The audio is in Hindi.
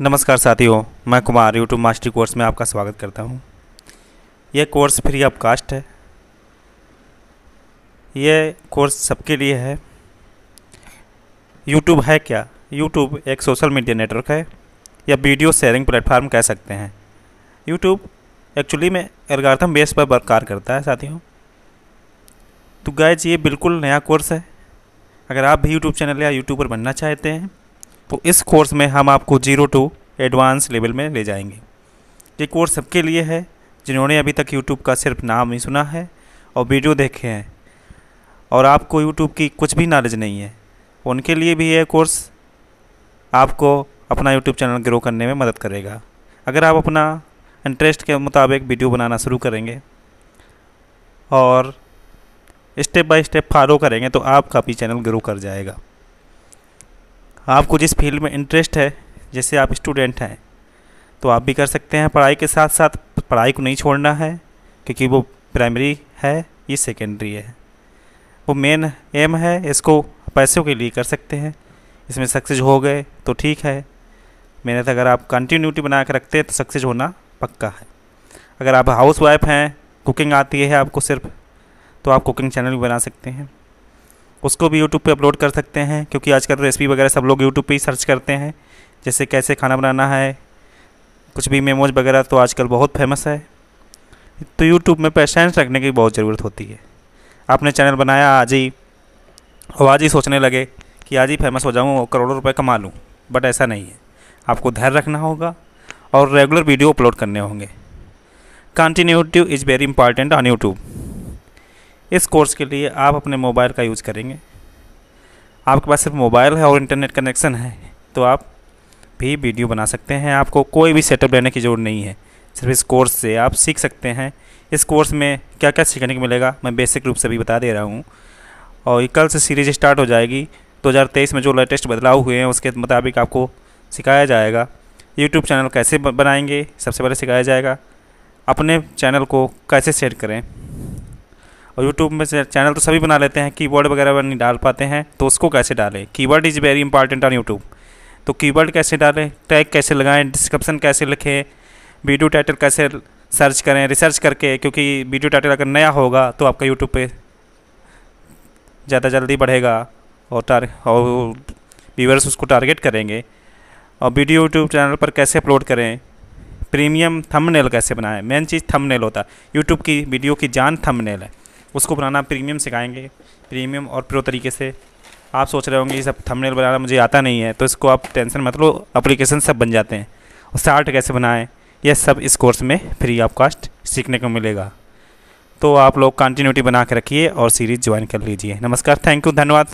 नमस्कार साथियों मैं कुमार यूट्यूब मास्टरी कोर्स में आपका स्वागत करता हूं। यह कोर्स फ्री ऑफ कास्ट है यह कोर्स सबके लिए है यूट्यूब है क्या यूट्यूब एक सोशल मीडिया नेटवर्क है या वीडियो शेयरिंग प्लेटफार्म कह सकते हैं यूट्यूब एक्चुअली में एलगार्थम बेस पर बरकार करता है साथियों तो गैज ये बिल्कुल नया कोर्स है अगर आप भी यूट्यूब चैनल या यूट्यूबर बनना चाहते हैं तो इस कोर्स में हम आपको जीरो टू एडवांस लेवल में ले जाएंगे ये कोर्स सबके लिए है जिन्होंने अभी तक यूट्यूब का सिर्फ नाम ही सुना है और वीडियो देखे हैं और आपको यूट्यूब की कुछ भी नॉलेज नहीं है उनके लिए भी यह कोर्स आपको अपना यूट्यूब चैनल ग्रो करने में मदद करेगा अगर आप अपना इंटरेस्ट के मुताबिक वीडियो बनाना शुरू करेंगे और स्टेप बाय स्टेप फॉलो करेंगे तो आपका भी चैनल ग्रो कर जाएगा आपको जिस फील्ड में इंटरेस्ट है जैसे आप स्टूडेंट हैं तो आप भी कर सकते हैं पढ़ाई के साथ साथ पढ़ाई को नहीं छोड़ना है क्योंकि वो प्राइमरी है ये सेकेंडरी है वो मेन एम है इसको पैसों के लिए कर सकते हैं इसमें सक्सेस हो गए तो ठीक है मेहनत अगर आप कंटिन्यूटी बना के रखते हैं तो सक्सेस होना पक्का है अगर आप हाउस वाइफ हैं कुकिंग आती है आपको सिर्फ तो आप कुकिंग चैनल भी बना सकते हैं उसको भी यूट्यूब पर अपलोड कर सकते हैं क्योंकि आजकल रेसिपी वगैरह सब लोग यूट्यूब पर ही सर्च करते हैं जैसे कैसे खाना बनाना है कुछ भी मेमोज वगैरह तो आजकल बहुत फेमस है तो यूट्यूब में पेशेंस रखने की बहुत ज़रूरत होती है आपने चैनल बनाया आज ही और आज ही सोचने लगे कि आज ही फेमस हो जाऊँ और करोड़ों रुपये कमा लूँ बट ऐसा नहीं है आपको धैर्य रखना होगा और रेगुलर वीडियो अपलोड करने होंगे continuity is very important on YouTube इस कोर्स के लिए आप अपने मोबाइल का यूज़ करेंगे आपके पास सिर्फ मोबाइल है और इंटरनेट कनेक्शन है तो आप भी वीडियो बना सकते हैं आपको कोई भी सेटअप लेने की ज़रूरत नहीं है सिर्फ इस कोर्स से आप सीख सकते हैं इस कोर्स में क्या क्या सीखने को मिलेगा मैं बेसिक रूप से भी बता दे रहा हूँ और ये कल से सीरीज स्टार्ट हो जाएगी 2023 में जो लेटेस्ट बदलाव हुए हैं उसके मुताबिक आपको सिखाया जाएगा यूट्यूब चैनल कैसे बनाएंगे सबसे पहले सिखाया जाएगा अपने चैनल को कैसे सेट करें और यूट्यूब में से चैनल तो सभी बना लेते हैं कीबोर्ड वगैरह नहीं डाल पाते हैं तो उसको कैसे डालें keyword is very important on YouTube तो कीवर्ड कैसे डालें टैग कैसे लगाएं डिस्क्रिप्शन कैसे लिखें वीडियो टाइटल कैसे सर्च करें रिसर्च करके क्योंकि वीडियो टाइटल अगर नया होगा तो आपका यूट्यूब पे ज़्यादा जल्दी बढ़ेगा और टार और व्यूवर्स उसको टारगेट करेंगे और वीडियो यूट्यूब चैनल पर कैसे अपलोड करें प्रीमियम थंबनेल कैसे बनाएं मेन चीज़ थंबनेल होता है यूट्यूब की वीडियो की जान थंबनेल है उसको बनाना प्रीमियम सिखाएंगे प्रीमियम और प्रो तरीके से आप सोच रहे होंगे ये सब थंबनेल बनाना मुझे आता नहीं है तो इसको आप टेंशन मत लो अप्लीकेशन सब बन जाते हैं और स्टार्ट कैसे बनाएं यह सब इस कोर्स में फ्री ऑफ कास्ट सीखने को मिलेगा तो आप लोग कंटिन्यूटी बना के रखिए और सीरीज़ ज्वाइन कर लीजिए नमस्कार थैंक यू धन्यवाद